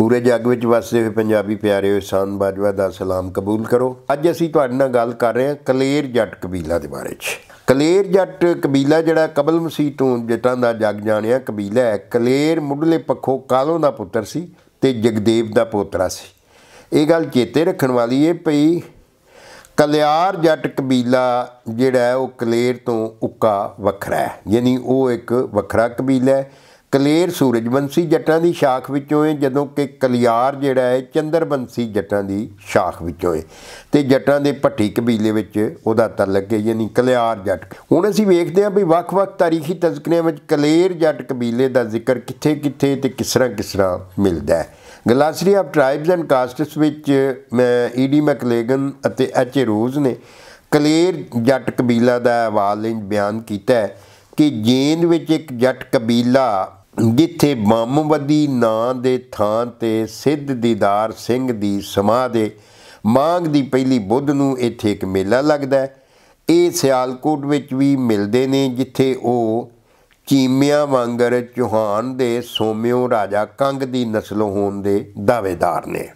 ਪੂਰੇ ਜੱਗ ਵਿੱਚ ਵਸਦੇ ਹੋਏ ਪੰਜਾਬੀ ਪਿਆਰਿਓ ਇਸਾਨ ਬਾਜਵਾ ਦਾ ਸਲਾਮ ਕਬੂਲ ਕਰੋ ਅੱਜ ਅਸੀਂ ਤੁਹਾਡੇ ਨਾਲ ਗੱਲ ਕਰ ਰਹੇ ਹਾਂ ਕਲੇਰ ਜੱਟ ਕਬੀਲਾ ਦੇ ਬਾਰੇ 'ਚ ਕਲੇਰ ਜੱਟ ਕਬੀਲਾ ਜਿਹੜਾ ਕਬਲ ਮਸੀਹ ਤੋਂ ਜੱਟਾਂ ਦਾ ਜੱਗ ਜਾਣਿਆ ਕਬੀਲਾ ਹੈ ਕਲੇਰ ਮੁੱਢਲੇ ਪੱਖੋਂ ਕਾਲੋਂ ਦਾ ਪੁੱਤਰ ਸੀ ਤੇ ਜਗਦੇਵ ਦਾ ਪੋਤਰਾ ਸੀ ਇਹ ਗੱਲ ਚੇਤੇ ਰੱਖਣ ਵਾਲੀ ਹੈ ਭਈ ਕਲਿਆਰ ਜੱਟ ਕਬੀਲਾ ਜਿਹੜਾ ਉਹ ਕਲੇਰ ਤੋਂ ਉੱਕਾ ਵੱਖਰਾ ਹੈ ਯਾਨੀ ਉਹ ਇੱਕ ਵੱਖਰਾ ਕਬੀਲਾ ਹੈ ਕਲੇਰ ਸੂਰਜਵੰਸ਼ੀ ਜੱਟਾਂ ਦੀ ਸ਼ਾਖ ਵਿੱਚੋਂ ਹੈ ਜਦੋਂ ਕਿ ਕਲਿਆਰ ਜਿਹੜਾ ਹੈ ਚੰਦਰਵੰਸ਼ੀ ਜੱਟਾਂ ਦੀ ਸ਼ਾਖ ਵਿੱਚੋਂ ਹੈ ਤੇ ਜੱਟਾਂ ਦੇ ਭੱਟੀ ਕਬੀਲੇ ਵਿੱਚ ਉਹਦਾ ਤਲਕ ਹੈ ਯਾਨੀ ਕਲਿਆਰ ਜੱਟ ਹੁਣ ਅਸੀਂ ਵੇਖਦੇ ਹਾਂ ਵੀ ਵੱਖ-ਵੱਖ ਤਾਰੀਖੀ ਤਜ਼ਕਰਿਆਂ ਵਿੱਚ ਕਲੇਰ ਜੱਟ ਕਬੀਲੇ ਦਾ ਜ਼ਿਕਰ ਕਿੱਥੇ-ਕਿੱਥੇ ਤੇ ਕਿਸ ਤਰ੍ਹਾਂ ਕਿਸ ਤਰ੍ਹਾਂ ਮਿਲਦਾ ਹੈ glossary of tribes and castes ਵਿੱਚ ਈਡੀ ਮੈਕਲੇਗਨ ਅਤੇ ਐਚ ਰੋਜ਼ ਨੇ ਕਲੇਰ ਜੱਟ ਕਬੀਲਾ ਦਾ ਹਵਾਲੇ ਬਿਆਨ ਕੀਤਾ ਹੈ ਕਿ ਜੇਨ ਵਿੱਚ ਇੱਕ ਜੱਟ ਕਬੀਲਾ ਜਿੱਥੇ ਮਾਮਵਦੀ ਨਾਂ ਦੇ ਥਾਂ ਤੇ ਸਿੱਧ ਦੀਦਾਰ ਸਿੰਘ ਦੀ ਸਮਾਂ ਦੇ ਮਾਂਗ ਦੀ ਪਹਿਲੀ ਬੁੱਧ ਨੂੰ ਇੱਥੇ ਇੱਕ ਮੇਲਾ ਲੱਗਦਾ ਹੈ ਇਹ ਸਿਆਲਕੋਟ ਵਿੱਚ ਵੀ ਮਿਲਦੇ ਨੇ ਜਿੱਥੇ ਉਹ ਕੀਮਿਆਂ ਵਾਂਗਰ ਚੋਹਾਨ ਦੇ ਸੋਮਿਓ ਰਾਜਾ ਕੰਗ ਦੀ ਨਸਲੋਂ ਹੋਣ ਦੇ ਦਾਅਵੇਦਾਰ ਨੇ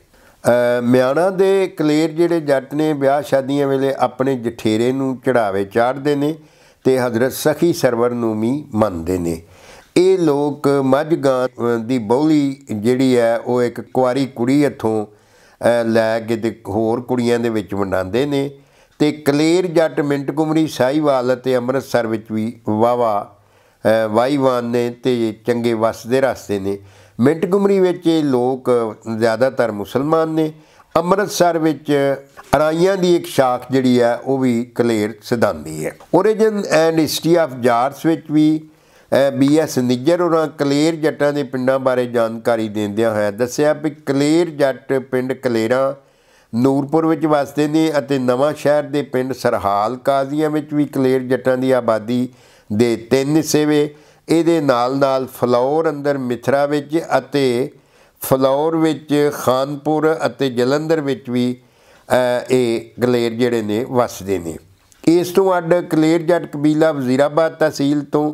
ਮਿਆਣਾ ਦੇ ਕਲੇਰ ਜਿਹੜੇ ਜੱਟ ਨੇ ਵਿਆਹ ਸ਼ਾਦੀਆਂ ਵੇਲੇ ਆਪਣੇ ਜਠੇਰੇ ਨੂੰ ਚੜਾਵੇ ਚਾੜਦੇ ਨੇ ਤੇ ਹਜ਼ਰਤ ਸਖੀ ਸਰਵਰ ਨੂੰ ਵੀ ਮੰਨਦੇ ਨੇ ਇਹ ਲੋਕ ਮੱਝਗਾਂ ਦੀ ਬੋਲੀ ਜਿਹੜੀ ਹੈ ਉਹ ਇੱਕ ਕੁਆਰੀ ਕੁੜੀ ਇੱਥੋਂ ਲੈ ਕੇ ਤੇ ਹੋਰ ਕੁੜੀਆਂ ਦੇ ਵਿੱਚ ਵੰਡਾਉਂਦੇ ਨੇ ਤੇ ਕਲੇਰ ਜੱਟ ਮਿੰਟ ਕੁਮਰੀ ਸਾਈਵਾਲ ਤੇ ਅੰਮ੍ਰਿਤਸਰ ਵਿੱਚ ਵੀ ਵਾਵਾ ਵਾਈਵਾਨ ਨੇ ਤੇ ਚੰਗੇ ਵਸਦੇ ਰਸਤੇ ਨੇ ਮਿੰਟ ਕੁਮਰੀ ਵਿੱਚ ਇਹ ਲੋਕ ਜ਼ਿਆਦਾਤਰ ਮੁਸਲਮਾਨ ਨੇ ਅੰਮ੍ਰਿਤਸਰ ਵਿੱਚ ਅਰਾਈਆਂ ਦੀ ਇੱਕ ਸ਼ਾਖ ਜਿਹੜੀ ਹੈ ਉਹ ਵੀ ਕਲੇਰ ਸਿਧਾਂਦੀ ਹੈ origin and history of jars ਵਿੱਚ ਵੀ ਬੀ ਐਸ ਨਿੱਜਰ ਉਹਨਾਂ ਕਲੇਰ ਜੱਟਾਂ ਦੇ ਪਿੰਡਾਂ ਬਾਰੇ ਜਾਣਕਾਰੀ ਦਿੰਦਿਆਂ ਹੋਇਆ ਦੱਸਿਆ ਕਿ ਕਲੇਰ ਜੱਟ ਪਿੰਡ ਕਲੇਰਾ ਨੂਰਪੁਰ ਵਿੱਚ ਵਸਦੇ ਨੇ ਅਤੇ ਨਵਾਂ ਸ਼ਹਿਰ ਦੇ ਪਿੰਡ ਸਰਹਾਲ ਕਾਜ਼ੀਆਂ ਵਿੱਚ ਵੀ ਕਲੇਰ ਜੱਟਾਂ ਦੀ ਆਬਾਦੀ ਦੇ ਤਿੰਨ ਹਿੱਸੇ ਇਹਦੇ ਨਾਲ-ਨਾਲ ਫਲੌਰ ਅੰਦਰ ਮਿਥਰਾ ਵਿੱਚ ਅਤੇ ਫਲੌਰ ਵਿੱਚ ਖਾਨਪੁਰ ਅਤੇ ਜਲੰਧਰ ਵਿੱਚ ਵੀ ਇਹ ਕਲੇਰ ਜਿਹੜੇ ਨੇ ਵਸਦੇ ਨੇ ਇਸ ਤੋਂ ਅੱਡ ਕਲੇਰ ਜੱਟ ਕਬੀਲਾ ਵਜ਼ੀਰਾਬਾਦ ਤਹਿਸੀਲ ਤੋਂ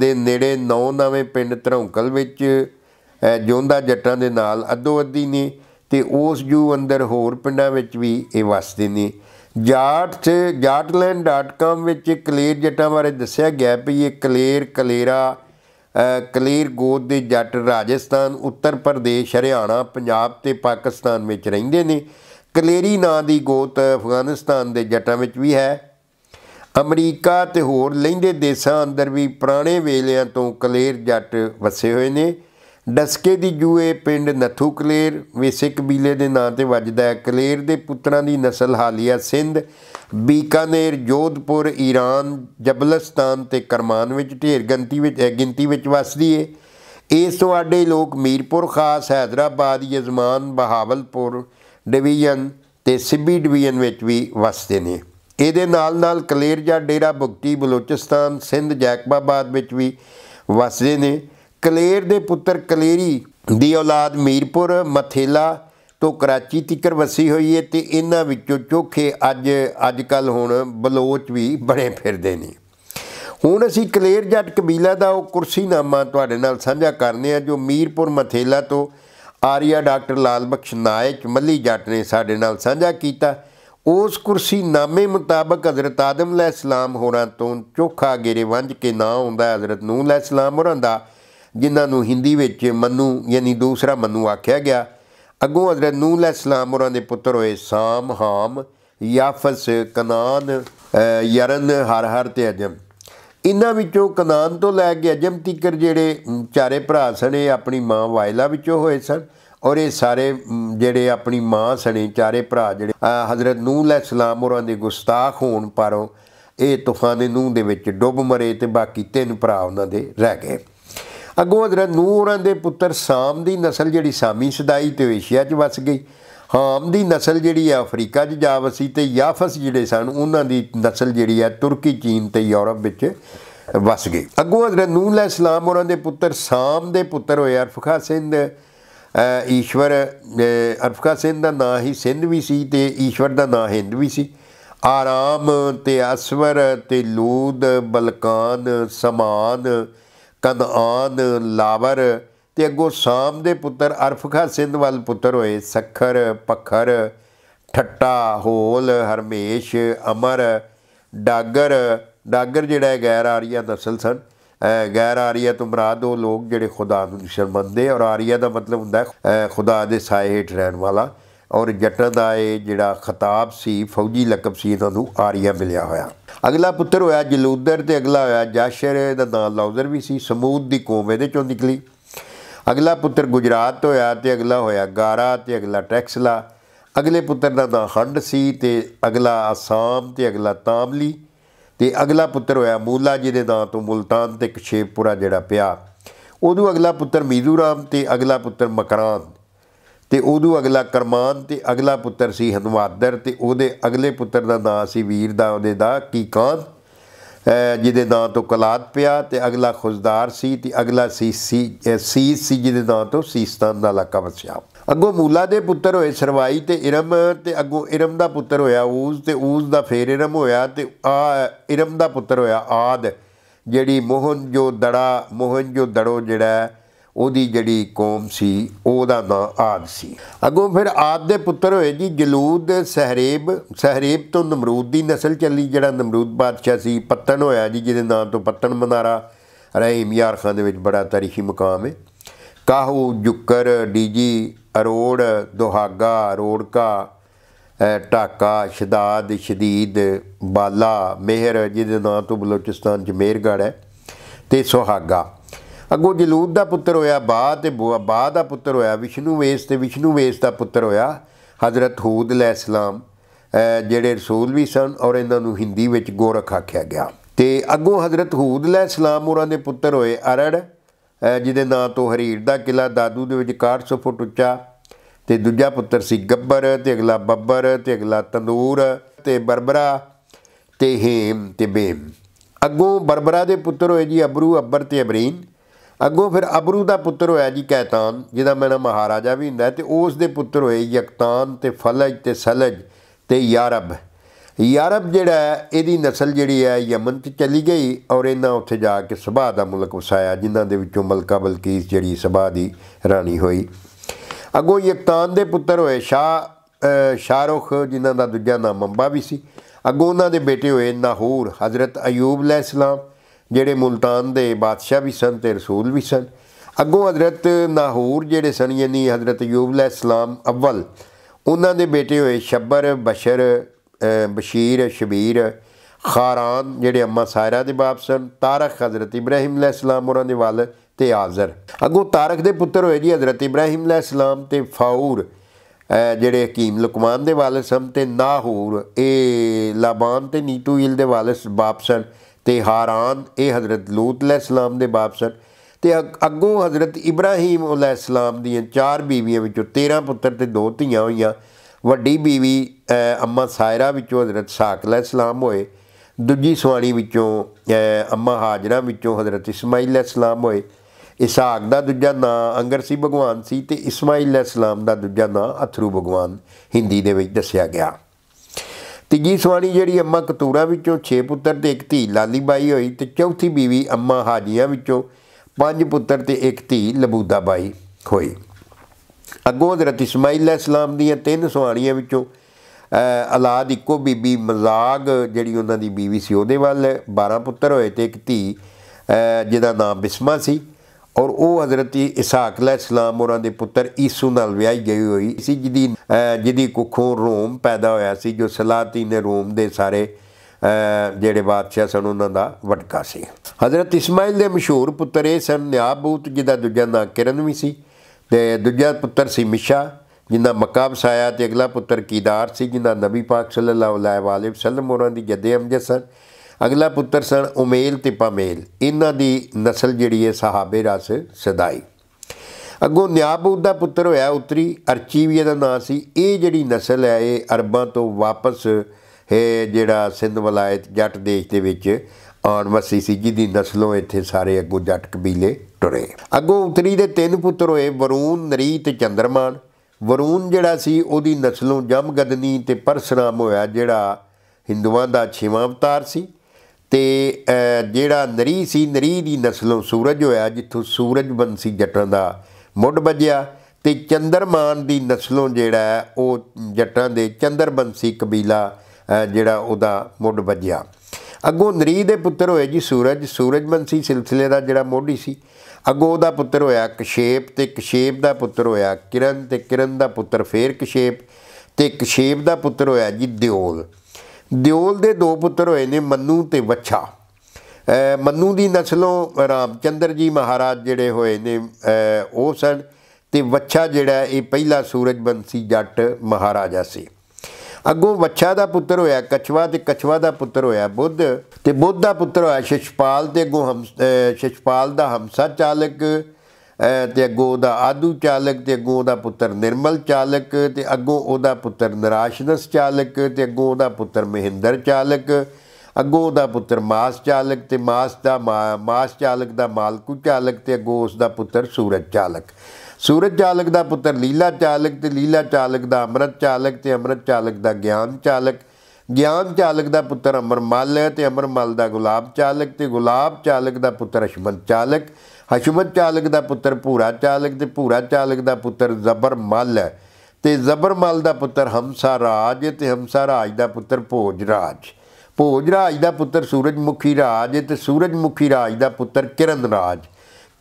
ਦੇ ਨੇੜੇ ਨੌ ਨਵੇਂ ਪਿੰਡ ਧਰੌਂਕਲ ਵਿੱਚ ਜੋਂਦਾ ਜੱਟਾਂ ਦੇ ਨਾਲ ਅੱਧੋ ਅੱਧੀ ਨੇ ਤੇ ਉਸ ਜੂ ਅੰਦਰ ਹੋਰ ਪਿੰਡਾਂ ਵਿੱਚ ਵੀ ਇਹ ਵਸਦੇ ਨੇ ਜਾਟ ਤੇ jaatland.com ਵਿੱਚ ਕਲੇਰ ਜੱਟਾਂ ਬਾਰੇ ਦੱਸਿਆ ਗਿਆ ਵੀ ਇਹ ਕਲੇਰ ਕਲੇਰਾ ਕਲੇਰ ਗੋਦ ਦੇ ਜੱਟ ਰਾਜਸਥਾਨ ਉੱਤਰ ਪ੍ਰਦੇਸ਼ ਹਰਿਆਣਾ ਪੰਜਾਬ ਤੇ ਪਾਕਿਸਤਾਨ ਵਿੱਚ ਰਹਿੰਦੇ ਨੇ ਕਲੇਰੀ ਨਾਂ ਦੀ ਗੋਤ ਅਫਗਾਨਿਸਤਾਨ ਦੇ ਜੱਟਾਂ ਵਿੱਚ ਵੀ ਹੈ ਅਮਰੀਕਾ ਤੇ ਹੋਰ ਲਹਿੰਦੇ ਦੇਸ਼ਾਂ ਅੰਦਰ ਵੀ ਪੁਰਾਣੇ ਵੇਲਿਆਂ ਤੋਂ ਕਲੇਰ ਜੱਟ ਵਸੇ ਹੋਏ ਨੇ ਡਸਕੇ ਦੀ ਜੂਏ ਪਿੰਡ ਨਥੂ ਕਲੇਰ ਵੇਸੇ ਕਬੀਲੇ ਦੇ ਨਾਂ ਤੇ ਵੱਜਦਾ ਹੈ ਕਲੇਰ ਦੇ ਪੁੱਤਰਾਂ ਦੀ نسل ਹਾਲੀਆ ਸਿੰਧ ਬੀਕਾਨੇਰ ਜੋਧਪੁਰ ਈਰਾਨ ਜਬਲਸਤਾਨ ਤੇ ਕਰਮਾਨ ਵਿੱਚ ਢੇਰ ਗੰਤੀ ਵਿੱਚ ਗਿਣਤੀ ਵਿੱਚ ਵਸਦੀ ਏ ਇਸ ਤੋਂ ਆਡੇ ਲੋਕ ਮੀਰਪੁਰ ਖਾਸ ਹైదరాబాద్ ਯਜ਼ਮਾਨ ਬਹਾਵਲਪੁਰ ਡਿਵੀਜ਼ਨ ਤੇ ਸਿੱਬੀ ਡਿਵੀਜ਼ਨ ਵਿੱਚ ਵੀ ਵਸਦੇ ਨੇ ਇਹਦੇ ਨਾਲ-ਨਾਲ ਕਲੇਰ ਜਾਂ ਡੇਰਾ ਭਗਤੀ ਬਲੋਚਿਸਤਾਨ ਸਿੰਧ ਜੈਕਬਾਬਾਦ ਵਿੱਚ ਵੀ ਵਸਦੇ ਨੇ ਕਲੇਰ ਦੇ ਪੁੱਤਰ ਕਲੇਰੀ ਦੀ ਔਲਾਦ ਮੀਰਪੁਰ ਮਥੇਲਾ ਤੋਂ ਕਰਾਚੀ ਤੀਕਰ ਵਸੀ ਹੋਈ ਹੈ ਤੇ ਇਹਨਾਂ ਵਿੱਚੋਂ ਚੋਖੇ ਅੱਜ ਅੱਜ ਕੱਲ ਹੁਣ ਬਲੋਚ ਵੀ ਬਣੇ ਫਿਰਦੇ ਨੇ ਹੁਣ ਅਸੀਂ ਕਲੇਰ ਜੱਟ ਕਬੀਲਾ ਦਾ ਉਹ ਕੁਰਸੀ ਨਾਮਾ ਤੁਹਾਡੇ ਨਾਲ ਸਾਂਝਾ ਕਰਨੇ ਆ ਜੋ ਮੀਰਪੁਰ ਮਥੇਲਾ ਤੋਂ ਆਰੀਆ ਡਾਕਟਰ ਲਾਲ ਬਖਸ਼ ਨਾਇਕ ਮੱਲੀ ਜੱਟ ਨੇ ਸਾਡੇ ਨਾਲ ਸਾਂਝਾ ਕੀਤਾ ਉਸ ਕੁਰਸੀ ਨਾਮੇ ਮੁਤਾਬਕ حضرت ਆਦਮ ਸਲਾਮ ਹੋਰਾਂ ਤੋਂ ਚੋਖਾ ਗੇਰੇ ਵੰਜ ਕੇ ਨਾਂ ਆਉਂਦਾ حضرت ਨੂਹ ਸਲਾਮ ਹੋਰਾਂ ਦਾ ਜਿਨ੍ਹਾਂ ਨੂੰ ਹਿੰਦੀ ਵਿੱਚ ਮੰਨੂ ਯਾਨੀ ਦੂਸਰਾ ਮੰਨੂ ਆਖਿਆ ਗਿਆ ਅੱਗੋਂ حضرت ਨੂਹ ਸਲਾਮ ਹੋਰਾਂ ਦੇ ਪੁੱਤਰ ਹੋਏ ਸਾਮ ਹਾਮ ਯਾਫਸ ਕਨਾਨ ਯਰਨ ਹਰ ਹਰ ਤੇ ਅਜਮ ਇਹਨਾਂ ਵਿੱਚੋਂ ਕਨਾਨ ਤੋਂ ਲੈ ਕੇ ਅਜਮ ਤੀਕਰ ਜਿਹੜੇ ਚਾਰੇ ਭਰਾ ਸਣੇ ਆਪਣੀ ਮਾਂ ਵਾਇਲਾ ਵਿੱਚੋਂ ਹੋਏ ਸਨ ਔਰ ਇਹ ਸਾਰੇ ਜਿਹੜੇ ਆਪਣੀ ਮਾਂ ਸਣੇ ਚਾਰੇ ਭਰਾ ਜਿਹੜੇ ਹਜ਼ਰਤ ਨੂਹ ਅਲੈਹ ਸਲਾਮ ਹੋਰਾਂ ਦੇ ਗੁਸਤਾਖ ਹੋਣ ਪਰੋਂ ਇਹ ਤੂਫਾਨੇ ਨੂਹ ਦੇ ਵਿੱਚ ਡੁੱਬ ਮਰੇ ਤੇ ਬਾਕੀ ਤਿੰਨ ਭਰਾ ਉਹਨਾਂ ਦੇ ਰਹਿ ਗਏ ਅੱਗੋਂ ਹਜ਼ਰਤ ਨੂਹ ਹੋਰਾਂ ਦੇ ਪੁੱਤਰ ਸਾਮ ਦੀ ਨਸਲ ਜਿਹੜੀ ਸਾਮੀ ਸਦਾਈ ਤੇ ਏਸ਼ੀਆ 'ਚ ਵਸ ਗਈ ਹਾਮ ਦੀ ਨਸਲ ਜਿਹੜੀ ਹੈ ਅਫਰੀਕਾ 'ਚ ਜਾ ਵਸੀ ਤੇ ਯਾਫਸ ਜਿਹੜੇ ਸਨ ਉਹਨਾਂ ਦੀ ਨਸਲ ਜਿਹੜੀ ਹੈ ਤੁਰਕੀ ਚੀਨ ਤੇ ਯੂਰਪ ਵਿੱਚ ਵਸ ਗਈ ਅੱਗੋਂ ਹਜ਼ਰਤ ਨੂਹ ਅਲੈਹ ਸਲਾਮ ਉਹਨਾਂ ਦੇ ਪੁੱਤਰ ਸਾਮ ਦੇ ਪੁੱਤਰ ਹੋਏ ਅਰਫਖਾ ਸਿੰਧ ਈਸ਼ਵਰ ਅਰਫਕਾ ਸਿੰਘ ਦਾ ਨਾਂ ਹੀ ਸਿੰਧ ਵੀ ਸੀ ਤੇ ਈਸ਼ਵਰ ਦਾ ਨਾਂ ਹਿੰਦ ਵੀ ਸੀ ਆਰਾਮ ਤੇ ਅਸਵਰ ਤੇ ਲੂਦ ਬਲਕਾਨ ਸਮਾਨ ਕਨਾਨ ਲਾਵਰ ਤੇ ਅਗੋ ਸਾਮ ਦੇ ਪੁੱਤਰ ਅਰਫਖਾ ਸਿੰਧ ਵਾਲ ਪੁੱਤਰ ਹੋਏ ਸਖਰ ਪਖਰ ਠੱਟਾ ਹੋਲ ਹਰਮੇਸ਼ ਅਮਰ ਡਾਗਰ ਡਾਗਰ ਜਿਹੜਾ ਗੈਰ ਆਰੀਆ ਦਸਲ ਸਨ ਗੈਰ ਆਰੀਆ ਤੋਂ ਮਰਾਦ ਉਹ ਲੋਕ ਜਿਹੜੇ ਖੁਦਾ ਨੂੰ ਸ਼ਰਮੰਦੇ ਔਰ ਆਰੀਆ ਦਾ ਮਤਲਬ ਹੁੰਦਾ ਖੁਦਾ ਦੇ ਸਾਏ ਹੇਠ ਰਹਿਣ ਵਾਲਾ ਔਰ ਜੱਟਾਂ ਦਾ ਇਹ ਜਿਹੜਾ ਖਿਤਾਬ ਸੀ ਫੌਜੀ ਲਕਬ ਸੀ ਇਹਨਾਂ ਨੂੰ ਆਰੀਆ ਮਿਲਿਆ ਹੋਇਆ ਅਗਲਾ ਪੁੱਤਰ ਹੋਇਆ ਜਲੂਦਰ ਤੇ ਅਗਲਾ ਹੋਇਆ ਜਾਸ਼ਰ ਦਾ ਨਾਮ ਲਾਉਜ਼ਰ ਵੀ ਸੀ ਸਮੂਦ ਦੀ ਕੌਮ ਇਹਦੇ ਚੋਂ ਨਿਕਲੀ ਅਗਲਾ ਪੁੱਤਰ ਗੁਜਰਾਤ ਤੋਂ ਹੋਇਆ ਤੇ ਅਗਲਾ ਹੋਇਆ ਗਾਰਾ ਤੇ ਅਗਲਾ ਟੈਕਸਲਾ ਅਗਲੇ ਪੁੱਤਰ ਦਾ ਨਾਮ ਹੰਡ ਸੀ ਤੇ ਅਗਲਾ ਅਸਾਮ ਤੇ ਅਗਲਾ ਤਾਮਲੀ ਤੇ ਅਗਲਾ ਪੁੱਤਰ ਹੋਇਆ ਮੂਲਾ ਜੀ ਦੇ ਨਾਂ ਤੋਂ ਮੁਲਤਾਨ ਤੇ ਕਸ਼ੇਪੂਰਾ ਜਿਹੜਾ ਪਿਆ ਉਦੋਂ ਅਗਲਾ ਪੁੱਤਰ ਮੀਦੂਰਾਮ ਤੇ ਅਗਲਾ ਪੁੱਤਰ ਮਕਰਾਨ ਤੇ ਉਦੋਂ ਅਗਲਾ ਕਰਮਾਨ ਤੇ ਅਗਲਾ ਪੁੱਤਰ ਸੀ ਹਨਵਾਦਰ ਤੇ ਉਹਦੇ ਅਗਲੇ ਪੁੱਤਰ ਦਾ ਨਾਂ ਸੀ ਵੀਰ ਦਾ ਉਹਦੇ ਦਾ ਕਾਂ ਜਿਹਦੇ ਨਾਂ ਤੋਂ ਕਲਾਦ ਪਿਆ ਤੇ ਅਗਲਾ ਖੁਜ਼ਦਾਰ ਸੀ ਤੇ ਅਗਲਾ ਸੀ ਸੀ ਸੀ ਜਿਹਦੇ ਨਾਂ ਤੋਂ ਸੀਸਤਾਨ ਦਾ ਇਲਾਕਾ ਵਸਿਆ ਅੱਗੋਂ ਮੂਲਾ ਦੇ ਪੁੱਤਰ ਹੋਏ ਸਰਵਾਈ ਤੇ ਇਰਮ ਤੇ ਅੱਗੋਂ ਇਰਮ ਦਾ ਪੁੱਤਰ ਹੋਇਆ ਊਜ਼ ਤੇ ਊਜ਼ ਦਾ ਫੇਰ ਇਰਮ ਹੋਇਆ ਤੇ ਆ ਇਰਮ ਦਾ ਪੁੱਤਰ ਹੋਇਆ ਆਦ ਜਿਹੜੀ ਮੋਹਨ ਜੋ ਦੜਾ ਮੋਹਨ ਜੋ ਦੜੋ ਜਿਹੜਾ ਉਹਦੀ ਜਿਹੜੀ ਕੌਮ ਸੀ ਉਹਦਾ ਨਾਂ ਆਦ ਸੀ ਅੱਗੋਂ ਫਿਰ ਆਦ ਦੇ ਪੁੱਤਰ ਹੋਏ ਜੀ ਜਲੂਦ ਸਹਰੇਬ ਸਹਰੇਬ ਤੋਂ ਨਮਰੂਦ ਦੀ نسل ਚੱਲੀ ਜਿਹੜਾ ਨਮਰੂਦ ਬਾਦਸ਼ਾਹ ਸੀ ਪੱਤਨ ਹੋਇਆ ਜੀ ਜਿਹਦੇ ਨਾਂ ਤੋਂ ਪੱਤਨ ਮਨਾਰਾ ਰਹੀਮ ਯਾਰ ਖਾਨ ਦੇ ਵਿੱਚ ਬੜਾ ਤਾਰੀਖੀ ਮਕਾਮ ਹੈ ਕਾਹੂ ਜੁਕਰ ਡੀਜੀ ਅਰੋੜ ਦੁਹਾਗਾ ਰੋੜਕਾ ਟਾਕਾ ਸ਼ਦਾਦ ਸ਼ਦੀਦ ਬਾਲਾ ਮਿਹਰ ਜਿਹਦੇ ਨਾਂ ਤੋਂ ਬਲੋਚਿਸਤਾਨ ਚ ਮੇਰਗੜ ਹੈ ਤੇ ਸੁਹਾਗਾ ਅਗੋ ਜਲੂਦ ਦਾ ਪੁੱਤਰ ਹੋਇਆ ਬਾ ਤੇ ਬਾ ਦਾ ਪੁੱਤਰ ਹੋਇਆ ਵਿਸ਼ਨੂੰ ਵੇਸ ਤੇ ਵਿਸ਼ਨੂੰ ਵੇਸ ਦਾ ਪੁੱਤਰ ਹੋਇਆ ਹਜ਼ਰਤ ਹੂਦ ਸਲਾਮ ਜਿਹੜੇ ਰਸੂਲ ਵੀ ਸਨ ਔਰ ਇਹਨਾਂ ਨੂੰ ਹਿੰਦੀ ਵਿੱਚ ਗੋਰਖ ਆਖਿਆ ਗਿਆ ਤੇ ਅਗੋ ਹਜ਼ਰਤ ਹੂਦ ਸਲਾਮ ਉਹਨਾਂ ਦੇ ਪੁੱਤਰ ਹੋਏ ਅਰੜ ਜਿਹਦੇ ਨਾਂ ਤੋਂ ਹਰੀਰ ਦਾ ਕਿਲਾ ਦਾਦੂ ਦੇ ਵਿੱਚ 6100 ਫੁੱਟ ਉੱਚਾ ਤੇ ਦੂਜਾ ਪੁੱਤਰ ਸੀ ਗੱਬਰ ਤੇ ਅਗਲਾ ਬੱਬਰ ਤੇ ਅਗਲਾ ਤੰਦੂਰ ਤੇ ਬਰਬਰਾ ਤੇ ਹੇਮ ਤੇ ਬੇਮ ਅੱਗੋਂ ਬਰਬਰਾ ਦੇ ਪੁੱਤਰ ਹੋਏ ਜੀ ਅਬਰੂ ਅੱਬਰ ਤੇ ਅਬਰੀਨ ਅੱਗੋਂ ਫਿਰ ਅਬਰੂ ਦਾ ਪੁੱਤਰ ਹੋਇਆ ਜੀ ਕੈਤਾਨ ਜਿਹਦਾ ਮੇਰਾ ਮਹਾਰਾਜਾ ਵੀ ਹੁੰਦਾ ਤੇ ਉਸ ਦੇ ਪੁੱਤਰ ਹੋਏ ਯਕਤਾਨ ਤੇ ਫਲਜ ਤੇ ਸਲਜ ਤੇ ਯਾਰਬ ਯਾਰਬ ਜਿਹੜਾ ਇਹਦੀ نسل ਜਿਹੜੀ ਹੈ ਯਮਨ ਤੇ ਚਲੀ ਗਈ ਔਰ ਇਹਨਾਂ ਉੱਥੇ ਜਾ ਕੇ ਸਬਾ ਦਾ ਮੁਲਕ ਵਸਾਇਆ ਜਿਨ੍ਹਾਂ ਦੇ ਵਿੱਚੋਂ ਮਲਕਾ ਬਲਕੀਸ ਜਿਹੜੀ ਸਬਾ ਦੀ ਰਾਣੀ ਹੋਈ ਅਗੋ ਯਕਤਾਨ ਦੇ ਪੁੱਤਰ ਹੋਏ ਸ਼ਾ ਸ਼ਾਰੁਖ ਜਿਨ੍ਹਾਂ ਦਾ ਦੂਜਾ ਨਾਮ ਮੰਬਾ ਵੀ ਸੀ ਅਗੋ ਉਹਨਾਂ ਦੇ ਬੇਟੇ ਹੋਏ ਨਾਹੂਰ حضرت ਅਯੂਬ ਸਲਾਮ ਜਿਹੜੇ ਮੁਲਤਾਨ ਦੇ ਬਾਦਸ਼ਾਹ ਵੀ ਸਨ ਤੇ ਰਸੂਲ ਵੀ ਸਨ ਅਗੋ حضرت ਨਾਹੂਰ ਜਿਹੜੇ ਸਨ ਯਾਨੀ ਅਯੂਬ ਯੂਬ ਸਲਾਮ ਅਵਲ ਉਹਨਾਂ ਦੇ ਬੇਟੇ ਹੋਏ ਸ਼ੱਬਰ ਬਸ਼ਰ ਬਸ਼ੀਰ ਸ਼ਬੀਰ ਖਾਰਾਨ ਜਿਹੜੇ ਅੰਮਾ ਸਾਇਰਾ ਦੇ ਬਾਪ ਸਨ حضرت ਹਜ਼ਰਤ ਇਬਰਾਹੀਮ ਸਲਾਮ ਉਹਨਾਂ ਦੇ ਵਾਲ ਤੇ ਆਜ਼ਰ ਅਗੋਂ ਤਾਰਖ ਦੇ ਪੁੱਤਰ ਹੋਏ ਜੀ ਹਜ਼ਰਤ ਇਬਰਾਹੀਮ ਸਲਾਮ ਤੇ ਫਾਉਰ ਜਿਹੜੇ ਹਕੀਮ ਲੁਕਮਾਨ ਦੇ ਵਾਲ ਸਨ ਤੇ ਨਾਹੂਰ ਇਹ ਲਾਬਾਨ ਤੇ ਨੀਤੂ ਇਲ ਦੇ ਵਾਲਿਸ ਬਾਪ ਸਨ ਤੇ ਹਾਰਾਨ ਇਹ ਹਜ਼ਰਤ ਲੂਤ ਸਲਾਮ ਦੇ ਬਾਪ ਸਨ ਤੇ ਅੱਗੋਂ ਹਜ਼ਰਤ علیہ السلام ਦੀਆਂ ਚਾਰ ਬੀਵੀਆਂ ਵਿੱਚੋਂ 13 ਪੁੱਤਰ ਤੇ ਦੋ ਧੀਆਂ ਹੋਈਆਂ ਵੱਡੀ ਬੀਵੀ ਅੰਮਾ ਸਾਇਰਾ ਵਿੱਚੋਂ حضرت ਸਾਕਲਾ ਇਸਲਾਮ ਹੋਏ ਦੂਜੀ ਸਵਾਣੀ ਵਿੱਚੋਂ ਅੰਮਾ ਹਾਜਰਾ ਵਿੱਚੋਂ حضرت ਇਸਮਾਈਲ ਇਸਲਾਮ ਹੋਏ ਇਸਾਕ ਦਾ ਦੂਜਾ ਨਾਂ ਅੰਗਰ ਸੀ ਭਗਵਾਨ ਸੀ ਤੇ ਇਸਮਾਈਲ ਇਸਲਾਮ ਦਾ ਦੂਜਾ ਨਾਂ ਅਥਰੂ ਭਗਵਾਨ ਹਿੰਦੀ ਦੇ ਵਿੱਚ ਦੱਸਿਆ ਗਿਆ ਤੀਜੀ ਸਵਾਣੀ ਜਿਹੜੀ ਅੰਮਾ ਕਤੂਰਾ ਵਿੱਚੋਂ 6 ਪੁੱਤਰ ਤੇ ਇੱਕ ਧੀ ਲਾਲੀਬਾਈ ਹੋਈ ਤੇ ਚੌਥੀ ਬੀਵੀ ਅੰਮਾ ਹਾਜੀਆਂ ਵਿੱਚੋਂ ਪੰਜ ਪੁੱਤਰ ਤੇ ਇੱਕ ਧੀ ਲਬੂਦਾਬਾਈ ਹੋਈ ਅੱਗੋਂ ਹਜ਼ਰਤ ਇਸਮਾਈਲ ਅਲੈਹਿਸਲਾਮ ਦੀਆਂ ਤਿੰਨ ਸੁਹਾਣੀਆਂ ਵਿੱਚੋਂ ਔਲਾਦ ਇੱਕੋ ਬੀਬੀ ਮਜ਼ਾਗ ਜਿਹੜੀ ਉਹਨਾਂ ਦੀ ਬੀਵੀ ਸੀ ਉਹਦੇ ਵੱਲ 12 ਪੁੱਤਰ ਹੋਏ ਤੇ ਇੱਕ ਧੀ ਜਿਹਦਾ ਨਾਮ ਬਿਸਮਾ ਸੀ ਔਰ ਉਹ ਹਜ਼ਰਤ ਇਸਾਕ ਅਲੈਹਿਸਲਾਮ ਉਹਨਾਂ ਦੇ ਪੁੱਤਰ ਈਸੂ ਨਾਲ ਵਿਆਹੀ ਗਈ ਹੋਈ ਸੀ ਜਿਹਦੀ ਜਿਹਦੀ ਕੁੱਖੋਂ ਰੋਮ ਪੈਦਾ ਹੋਇਆ ਸੀ ਜੋ ਸਲਾਤੀ ਨੇ ਰੋਮ ਦੇ ਸਾਰੇ ਜਿਹੜੇ ਬਾਦਸ਼ਾਹ ਸਨ ਉਹਨਾਂ ਦਾ ਵਟਕਾ ਸੀ ਹਜ਼ਰਤ ਇਸਮਾਈਲ ਦੇ ਮਸ਼ਹੂਰ ਪੁੱਤਰ ਇਹ ਸਨ ਨਿਆਬੂਤ ਜਿਹਦਾ ਦੂਜਾ ਨਾਂ ਕਿਰਨ ਵੀ ਸੀ ਤੇ ਦੂਜਾ ਪੁੱਤਰ ਸੀ ਮਿਸ਼ਾ ਜਿੰਦਾ ਮੱਕਾ ਵਸਾਇਆ ਤੇ ਅਗਲਾ ਪੁੱਤਰ ਕੀਦਾਰ ਸੀ ਜਿੰਦਾ ਨਬੀ ਪਾਕ ਸੱਲੱਲਾਹੁ ਅਲੈਹਿ ਵਸੱਲਮ ਉਹਨਾਂ ਦੀ ਜੱਦੇ ਅਮਜਦ ਸਨ ਅਗਲਾ ਪੁੱਤਰ ਸਨ ਉਮੇਲ ਤੇ ਪਮੇਲ ਇਹਨਾਂ ਦੀ ਨਸਲ ਜਿਹੜੀ ਹੈ ਸਾਹਾਬੇ ਰਸ ਸਦਾਈ ਅੱਗੋਂ ਨਿਆਬੂਦ ਦਾ ਪੁੱਤਰ ਹੋਇਆ ਉਤਰੀ ਵੀ ਦਾ ਨਾਂ ਸੀ ਇਹ ਜਿਹੜੀ ਨਸਲ ਹੈ ਇਹ ਅਰਬਾਂ ਤੋਂ ਵਾਪਸ ਹੈ ਜਿਹੜਾ ਸਿੰਧ ਵਲਾਇਤ ਜੱਟ ਦੇਸ਼ ਦੇ ਵਿੱਚ ਔਰ ਮਸੀਸੀ ਕੀ ਦੀ ਨਸਲੋਂ ਇੱਥੇ ਸਾਰੇ ਅੱਗੋਂ ਜੱਟ ਕਬੀਲੇ ਟੁਰੇ ਅੱਗੋਂ ਉਤਰੀ ਦੇ ਤਿੰਨ ਪੁੱਤਰ ਹੋਏ ਵਰੂਨ ਨਰੀ ਤੇ ਚੰਦਰਮਾਨ ਵਰੂਨ ਜਿਹੜਾ ਸੀ ਉਹਦੀ ਨਸਲੋਂ ਜਮਗਦਨੀ ਤੇ ਪਰਸਰਾਮ ਹੋਇਆ ਜਿਹੜਾ ਹਿੰਦੂਆਂ ਦਾ ਛੇਵਾਂ ਅਵਤਾਰ ਸੀ ਤੇ ਜਿਹੜਾ ਨਰੀ ਸੀ ਨਰੀ ਦੀ ਨਸਲੋਂ ਸੂਰਜ ਹੋਇਆ ਜਿੱਥੋਂ ਸੂਰਜ ਬੰਸੀ ਜੱਟਾਂ ਦਾ ਮੁੱਢ ਵੱਜਿਆ ਤੇ ਚੰਦਰਮਾਨ ਦੀ ਨਸਲੋਂ ਜਿਹੜਾ ਉਹ ਜੱਟਾਂ ਦੇ ਚੰਦਰਬੰਸੀ ਕਬੀਲਾ ਜਿਹੜਾ ਉਹਦਾ ਮੁੱਢ ਵੱਜਿਆ ਅੱਗੋਂ ਨਰੀ ਦੇ ਪੁੱਤਰ ਹੋਏ ਜੀ ਸੂਰਜ ਸੂਰਜਮੰਸੀ ਸਿਲਸਿਲੇ ਦਾ ਜਿਹੜਾ ਮੋਢੀ ਸੀ ਅੱਗੋਂ ਉਹਦਾ ਪੁੱਤਰ ਹੋਇਆ ਕਸ਼ੇਪ ਤੇ ਕਸ਼ੇਪ ਦਾ ਪੁੱਤਰ ਹੋਇਆ ਕਿਰਨ ਤੇ ਕਿਰਨ ਦਾ ਪੁੱਤਰ ਫੇਰ ਕਸ਼ੇਪ ਤੇ ਕਸ਼ੇਪ ਦਾ ਪੁੱਤਰ ਹੋਇਆ ਜੀ ਦਿਓਲ ਦਿਓਲ ਦੇ ਦੋ ਪੁੱਤਰ ਹੋਏ ਨੇ ਮੰਨੂ ਤੇ ਵੱਛਾ ਮੰਨੂ ਦੀ ਨਸਲੋਂ ਰਾਮਚੰਦਰ ਜੀ ਮਹਾਰਾਜ ਜਿਹੜੇ ਹੋਏ ਨੇ ਉਹ ਸਨ ਤੇ ਵੱਛਾ ਜਿਹੜਾ ਇਹ ਪਹਿਲਾ ਸੂਰਜਵੰਸ਼ੀ ਜੱਟ ਮਹਾਰਾਜਾ ਸੀ ਅੱਗੋਂ ਵੱਛਾ ਦਾ ਪੁੱਤਰ ਹੋਇਆ ਕਛਵਾ ਤੇ ਕਛਵਾ ਦਾ ਪੁੱਤਰ ਹੋਇਆ ਬੁੱਧ ਤੇ ਬੁੱਧ ਦਾ ਪੁੱਤਰ ਹੋਇਆ ਸ਼ਿਸ਼ਪਾਲ ਤੇ ਅੱਗੋਂ ਸ਼ਿਸ਼ਪਾਲ ਦਾ ਹਮਸਾ ਚਾਲਕ ਤੇ ਅੱਗੋਂ ਦਾ ਆਦੂ ਚਾਲਕ ਤੇ ਅੱਗੋਂ ਦਾ ਪੁੱਤਰ ਨਿਰਮਲ ਚਾਲਕ ਤੇ ਅੱਗੋਂ ਉਹਦਾ ਪੁੱਤਰ ਨਰਾਸ਼ਨਸ ਚਾਲਕ ਤੇ ਅੱਗੋਂ ਉਹਦਾ ਪੁੱਤਰ ਮਹਿੰਦਰ ਚਾਲਕ ਅੱਗੋਂ ਉਹਦਾ ਪੁੱਤਰ ਮਾਸ ਚਾਲਕ ਤੇ ਮਾਸ ਦਾ ਮਾਸ ਚਾਲਕ ਦਾ ਮਾਲਕੂ ਚਾਲਕ ਤੇ ਅੱਗੋਂ ਉਸ ਦਾ ਪੁੱਤਰ ਸੂਰਜ ਚਾਲਕ ਸੂਰਜ ਚਾਲਕ ਦਾ ਪੁੱਤਰ ਲੀਲਾ ਚਾਲਕ ਤੇ ਲੀਲਾ ਚਾਲਕ ਦਾ ਅਮਰਤ ਚਾਲਕ ਤੇ ਅਮਰਤ ਚਾਲਕ ਦਾ ਗਿਆਨ ਚਾਲਕ ਗਿਆਨ ਚਾਲਕ ਦਾ ਪੁੱਤਰ ਅਮਰਮਲ ਤੇ ਅਮਰਮਲ ਦਾ ਗੁਲਾਬ ਚਾਲਕ ਤੇ ਗੁਲਾਬ ਚਾਲਕ ਦਾ ਪੁੱਤਰ ਹਸ਼ਮਤ ਚਾਲਕ ਹਸ਼ਮਤ ਚਾਲਕ ਦਾ ਪੁੱਤਰ ਭੂਰਾ ਚਾਲਕ ਤੇ ਭੂਰਾ ਚਾਲਕ ਦਾ ਪੁੱਤਰ ਜ਼ਬਰਮਲ ਤੇ ਜ਼ਬਰਮਲ ਦਾ ਪੁੱਤਰ ਹਮਸਾ ਰਾਜ ਤੇ ਹਮਸਾ ਰਾਜ ਦਾ ਪੁੱਤਰ ਭੋਜ ਰਾਜ ਭੋਜ ਰਾਜ ਦਾ ਪੁੱਤਰ ਸੂਰਜਮੁਖੀ ਰਾਜ ਤੇ ਸੂਰਜਮੁਖੀ ਰਾਜ ਦਾ ਪੁੱਤਰ ਕਿਰਨ ਰਾਜ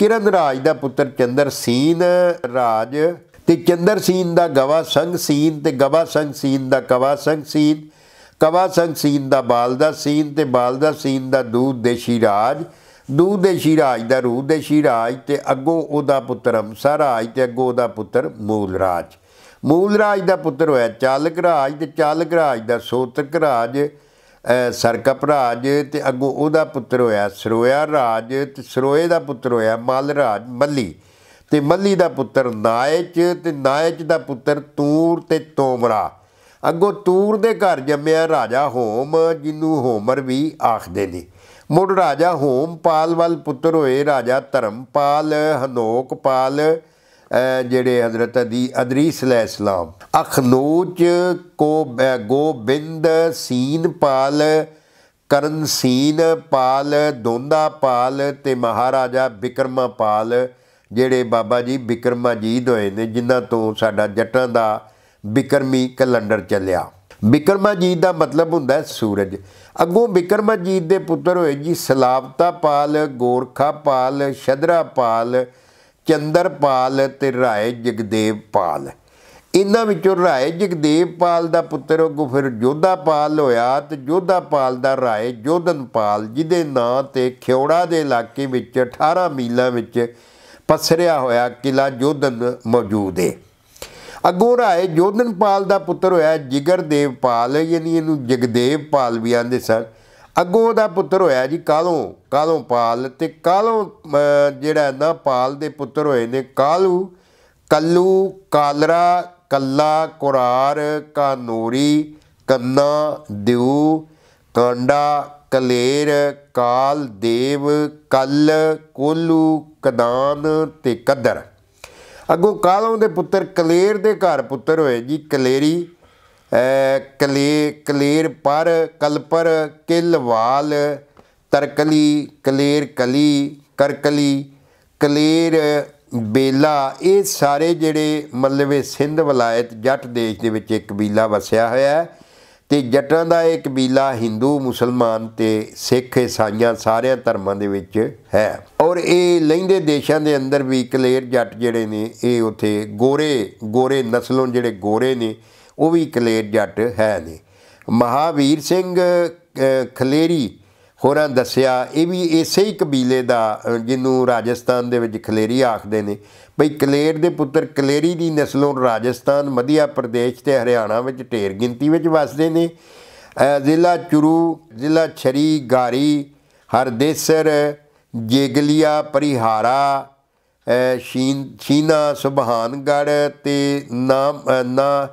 ਕਿਰਨ ਰਾਜ ਦਾ ਪੁੱਤਰ ਚੰਦਰ ਸੀਨ ਰਾਜ ਤੇ ਚੰਦਰ ਸੀਨ ਦਾ ਗਵਾ ਸੰਗ ਸੀਨ ਤੇ ਗਵਾ ਸੰਗ ਸੀਨ ਦਾ ਕਵਾ ਸੰਗ ਸੀਨ ਕਵਾ ਸੰਗ ਸੀਨ ਦਾ ਬਾਲ ਦਾ ਸੀਨ ਤੇ ਬਾਲ ਦਾ ਸੀਨ ਦਾ ਦੂਦ ਦੇਸ਼ੀ ਰਾਜ ਦੂਦ ਦੇਸ਼ੀ ਰਾਜ ਦਾ ਰੂਹ ਦੇਸ਼ੀ ਰਾਜ ਤੇ ਅੱਗੋਂ ਉਹਦਾ ਪੁੱਤਰ ਹਮਸਾ ਰਾਜ ਤੇ ਅੱਗੋਂ ਉਹਦਾ ਪੁੱਤਰ ਮੂਲ ਰਾਜ ਮੂਲ ਰਾਜ ਦਾ ਪੁੱਤਰ ਹੋਇਆ ਚਾਲਕ ਰਾਜ ਤੇ ਚਾਲਕ ਰਾਜ ਦਾ ਸੋਤਕ ਰਾਜ ਸਰਕਪ ਰਾਜ ਤੇ ਅੱਗੋਂ ਉਹਦਾ ਪੁੱਤਰ ਹੋਇਆ ਸਰੋਇਆ ਰਾਜ ਤੇ ਸਰੋਏ ਦਾ ਪੁੱਤਰ ਹੋਇਆ ਮਲ ਰਾਜ ਮੱਲੀ ਤੇ ਮੱਲੀ ਦਾ ਪੁੱਤਰ ਨਾਇਚ ਤੇ ਨਾਇਚ ਦਾ ਪੁੱਤਰ ਤੂਰ ਤੇ ਤੋਮਰਾ ਅੱਗੋਂ ਤੂਰ ਦੇ ਘਰ ਜੰਮਿਆ ਰਾਜਾ ਹੋਮ ਜਿਹਨੂੰ ਹੋਮਰ ਵੀ ਆਖਦੇ ਨੇ ਮੁੜ ਰਾਜਾ ਹੋਮ ਵੱਲ ਪੁੱਤਰ ਹੋਏ ਰਾਜਾ ਧਰਮਪਾਲ ਹਨੋਕਪਾਲ ਜਿਹੜੇ حضرت ਦੀ ਅਦਰੀਸ ਲੈ ਇਸਲਾਮ ਅਖਨੋਜ ਕੋ ਗੋਬਿੰਦ ਸੀਨ ਪਾਲ ਕਰਨ ਸੀਨ ਪਾਲ ਦੋਂਦਾ ਪਾਲ ਤੇ ਮਹਾਰਾਜਾ ਬਿਕਰਮਾ ਪਾਲ ਜਿਹੜੇ ਬਾਬਾ ਜੀ ਬਿਕਰਮਾ ਜੀ ਹੋਏ ਨੇ ਜਿਨ੍ਹਾਂ ਤੋਂ ਸਾਡਾ ਜੱਟਾਂ ਦਾ ਬਿਕਰਮੀ ਕੈਲੰਡਰ ਚੱਲਿਆ ਬਿਕਰਮਾ ਜੀ ਦਾ ਮਤਲਬ ਹੁੰਦਾ ਹੈ ਸੂਰਜ ਅੱਗੋਂ ਬਿਕਰਮਾ ਜੀ ਦੇ ਪੁੱਤਰ ਹੋਏ ਜੀ ਸਲਾਵਤਾ ਪਾਲ ਗੋਰਖਾ ਪਾਲ ਸ਼ਦਰਾ ਪਾਲ ਚੰਦਰਪਾਲ ਤੇ ਰਾਏ ਜਗਦੇਵ ਪਾਲ ਇਹਨਾਂ ਵਿੱਚੋਂ ਰਾਏ ਜਗਦੇਵ ਪਾਲ ਦਾ ਪੁੱਤਰ ਉਹ ਫਿਰ ਜੋਧਾ ਪਾਲ ਹੋਇਆ ਤੇ ਜੋਧਾ ਪਾਲ ਦਾ ਰਾਏ ਜੋਧਨ ਪਾਲ ਜਿਹਦੇ ਨਾਂ ਤੇ ਖਿਉੜਾ ਦੇ ਇਲਾਕੇ ਵਿੱਚ 18 ਮੀਲਾਂ ਵਿੱਚ ਪਸਰਿਆ ਹੋਇਆ ਕਿਲਾ ਜੋਧਨ ਮੌਜੂਦ ਹੈ ਅੱਗੋਂ ਰਾਏ ਜੋਧਨ ਪਾਲ ਦਾ ਪੁੱਤਰ ਹੋਇਆ ਜਿਗਰਦੇਵ ਪਾਲ ਯਾਨੀ ਇਹਨੂੰ ਜਗਦੇਵ ਪਾਲ ਵੀ ਆਂਦੇ ਸਨ ਅੱਗੋਂ ਉਹਦਾ ਪੁੱਤਰ ਹੋਇਆ ਜੀ ਕਾਲੋਂ ਕਾਲੋਂ ਪਾਲ ਤੇ ਕਾਲੋਂ ਜਿਹੜਾ ਨਾ ਪਾਲ ਦੇ ਪੁੱਤਰ ਹੋਏ ਨੇ ਕਾਲੂ ਕੱਲੂ ਕਾਲਰਾ ਕੱਲਾ ਕੁਰਾਰ ਕਾਨੂਰੀ ਕੰਨਾ ਦਿਉ ਕਾਂਡਾ ਕਲੇਰ ਕਾਲ ਦੇਵ ਕੱਲ ਕੋਲੂ ਕਦਾਨ ਤੇ ਕਦਰ ਅੱਗੋਂ ਕਾਲੋਂ ਦੇ ਪੁੱਤਰ ਕਲੇਰ ਦੇ ਘਰ ਪੁੱਤਰ ਹੋਏ ਜੀ ਕਲੇਰੀ ਕਲੇ ਕਲੇਰ ਪਰ ਕਲਪਰ ਕਿਲਵਾਲ ਤਰਕਲੀ ਕਲੇਰ ਕਲੀ ਕਰਕਲੀ ਕਲੇਰ ਬੇਲਾ ਇਹ ਸਾਰੇ ਜਿਹੜੇ ਮੱਲਵੇ ਸਿੰਧ ਵਲਾਇਤ ਜੱਟ ਦੇਸ਼ ਦੇ ਵਿੱਚ ਇੱਕ ਕਬੀਲਾ ਵਸਿਆ ਹੋਇਆ ਹੈ ਤੇ ਜੱਟਾਂ ਦਾ ਇਹ ਕਬੀਲਾ Hindu ਮੁਸਲਮਾਨ ਤੇ ਸਿੱਖ ਇਸਾਈਆਂ ਸਾਰਿਆਂ ਧਰਮਾਂ ਦੇ ਵਿੱਚ ਹੈ ਔਰ ਇਹ ਲਹਿੰਦੇ ਦੇਸ਼ਾਂ ਦੇ ਅੰਦਰ ਵੀ ਕਲੇਰ ਜੱਟ ਜਿਹੜੇ ਨੇ ਇਹ ਉਥੇ ਗੋਰੇ ਗੋਰੇ ਨਸਲੋਂ ਜਿਹੜੇ ਗੋਰੇ ਨੇ ਉਹ ਵੀ ਕਲੇਰ ਜੱਟ ਹੈ ਨੇ ਮਹਾਵੀਰ ਸਿੰਘ ਖਲੇਰੀ ਹੋਰਾਂ ਦੱਸਿਆ ਇਹ ਵੀ ਇਸੇ ਹੀ ਕਬੀਲੇ ਦਾ ਜਿਹਨੂੰ ਰਾਜਸਥਾਨ ਦੇ ਵਿੱਚ ਖਲੇਰੀ ਆਖਦੇ ਨੇ ਭਈ ਕਲੇਰ ਦੇ ਪੁੱਤਰ ਕਲੇਰੀ ਦੀ ਨਸਲੋਂ ਰਾਜਸਥਾਨ ਮਧਿਆ ਪ੍ਰਦੇਸ਼ ਤੇ ਹਰਿਆਣਾ ਵਿੱਚ ਢੇਰ ਗਿਣਤੀ ਵਿੱਚ ਵੱਸਦੇ ਨੇ ਜ਼ਿਲ੍ਹਾ ਚੁਰੂ ਜ਼ਿਲ੍ਹਾ ਛਰੀ ਗਾਰੀ ਹਰਦੇਸਰ ਜੇਗਲੀਆ ਪਰਿਹਾਰਾ ਸ਼ੀਨ ਸ਼ੀਨਾ ਸੁਭਾਨਗੜ ਤੇ ਨਾਮ ਨਾ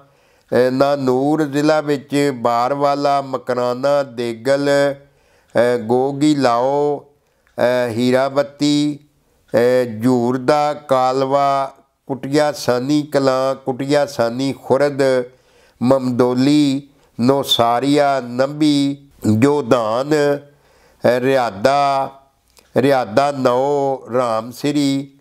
ਨਾਨੂਰ ਜ਼ਿਲ੍ਹਾ ਵਿੱਚ ਬਾਰਵਾਲਾ ਮਕਰਾਨਾ ਦੇਗਲ ਗੋਗੀਲਾਓ ਹੀਰਾਬੱਤੀ ਦਾ ਕਾਲਵਾ ਕੁਟਿਆ ਸਾਨੀ ਕਲਾ ਕੁਟਿਆ ਸਾਨੀ ਖੁਰਦ ਮਮਦੋਲੀ ਨੋਸਾਰੀਆ ਨੰਬੀ ਜੋਦਾਨ ਰਿਆਦਾ ਰਿਆਦਾ ਨੌ ਰਾਮ ਸ੍ਰੀ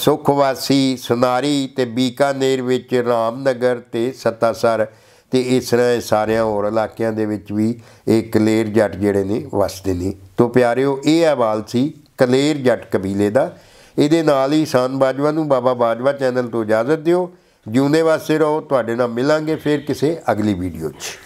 ਸੁਖਵਾਸੀ ਸੁਨਾਰੀ ਤੇ ਬੀਕਾਨੇਰ ਵਿੱਚ ਰਾਮਨਗਰ ਤੇ ਸਤਾਸਰ ਤੇ ਇਸ ਤਰ੍ਹਾਂ ਸਾਰਿਆਂ ਹੋਰ ਇਲਾਕਿਆਂ ਦੇ ਵਿੱਚ ਵੀ ਇਹ ਕਲੇਰ ਜੱਟ ਜਿਹੜੇ ਨੇ ਵਸਦੇ ਨੇ ਤੋਂ ਪਿਆਰਿਓ ਇਹ ਹਵਾਲ ਸੀ ਕਲੇਰ ਜੱਟ ਕਬੀਲੇ ਦਾ ਇਹਦੇ ਨਾਲ ਹੀ ਸਾਨ ਬਾਜਵਾ ਨੂੰ ਬਾਬਾ ਬਾਜਵਾ ਚੈਨਲ ਤੋਂ ਇਜਾਜ਼ਤ ਦਿਓ ਜਿਉਂਦੇ ਵਾਸਤੇ ਰਹੋ ਤੁਹਾਡੇ ਨਾਲ ਮਿਲਾਂਗੇ ਫੇਰ ਕਿਸੇ ਅਗਲੀ ਵੀਡੀਓ 'ਚ